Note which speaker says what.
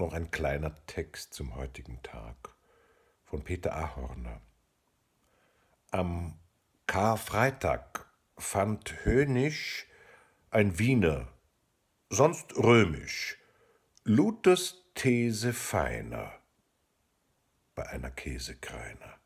Speaker 1: noch ein kleiner Text zum heutigen Tag von Peter Ahorner. Am Karfreitag fand Hönisch ein Wiener, sonst römisch, Luthers These feiner
Speaker 2: bei einer Käsekreiner.